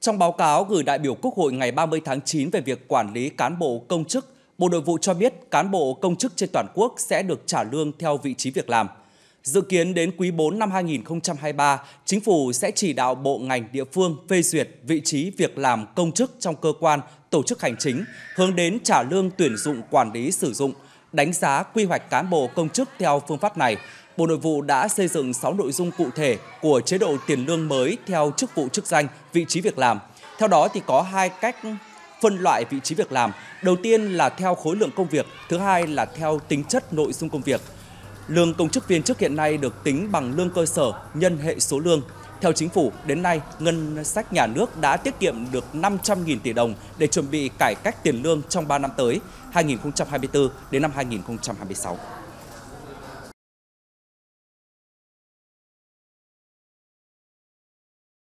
Trong báo cáo gửi đại biểu Quốc hội ngày 30 tháng 9 về việc quản lý cán bộ công chức, Bộ Nội vụ cho biết cán bộ công chức trên toàn quốc sẽ được trả lương theo vị trí việc làm. Dự kiến đến quý 4 năm 2023, Chính phủ sẽ chỉ đạo bộ ngành địa phương phê duyệt vị trí việc làm công chức trong cơ quan, tổ chức hành chính, hướng đến trả lương tuyển dụng quản lý sử dụng – đánh giá quy hoạch cán bộ công chức theo phương pháp này, Bộ Nội vụ đã xây dựng 6 nội dung cụ thể của chế độ tiền lương mới theo chức vụ chức danh, vị trí việc làm. Theo đó thì có hai cách phân loại vị trí việc làm. Đầu tiên là theo khối lượng công việc, thứ hai là theo tính chất nội dung công việc. Lương công chức viên chức hiện nay được tính bằng lương cơ sở nhân hệ số lương. Theo chính phủ, đến nay, ngân sách nhà nước đã tiết kiệm được 500.000 tỷ đồng để chuẩn bị cải cách tiền lương trong 3 năm tới, 2024 đến năm 2026.